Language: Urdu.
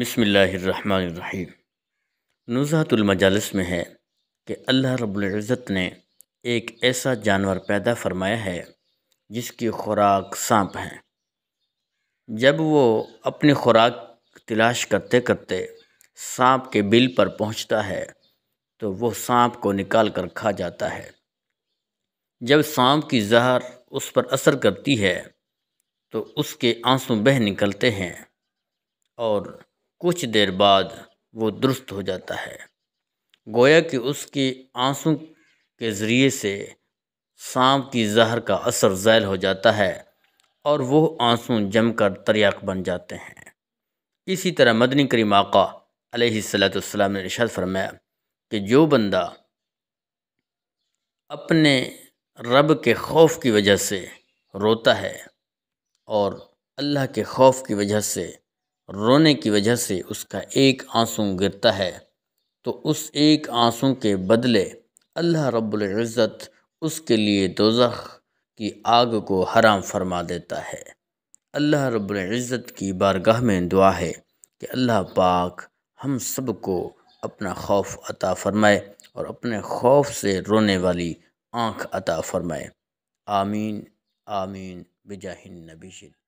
بسم اللہ الرحمن الرحیم نزہت المجالس میں ہے کہ اللہ رب العزت نے ایک ایسا جانور پیدا فرمایا ہے جس کی خوراک سانپ ہیں جب وہ اپنی خوراک تلاش کرتے کرتے سانپ کے بل پر پہنچتا ہے تو وہ سانپ کو نکال کر کھا جاتا ہے جب سانپ کی زہر اس پر اثر کرتی ہے تو اس کے آنسوں بہہ نکلتے ہیں اور کچھ دیر بعد وہ درست ہو جاتا ہے گویا کہ اس کی آنسوں کے ذریعے سے سانپ کی زہر کا اثر زائل ہو جاتا ہے اور وہ آنسوں جم کر تریاق بن جاتے ہیں اسی طرح مدنی کریم آقا علیہ اللہ والسلام السلام نے ارشاد فرمایا کہ جو بندہ اپنے رب کے خوف کی وجہ سے روتا ہے اور اللہ کے خوف کی وجہ سے رونے کی وجہ سے اس کا ایک آنسوں گرتا ہے تو اس ایک آنسوں کے بدلے اللہ رب العزت اس کے لیے دوزخ کی آگ کو حرام فرما دیتا ہے اللہ رب العزت کی بارگاہ میں دعا ہے کہ اللہ پاک ہم سب کو اپنا خوف عطا فرمائے اور اپنے خوف سے رونے والی آنکھ عطا فرمائے آمین آمین بجاہ النبی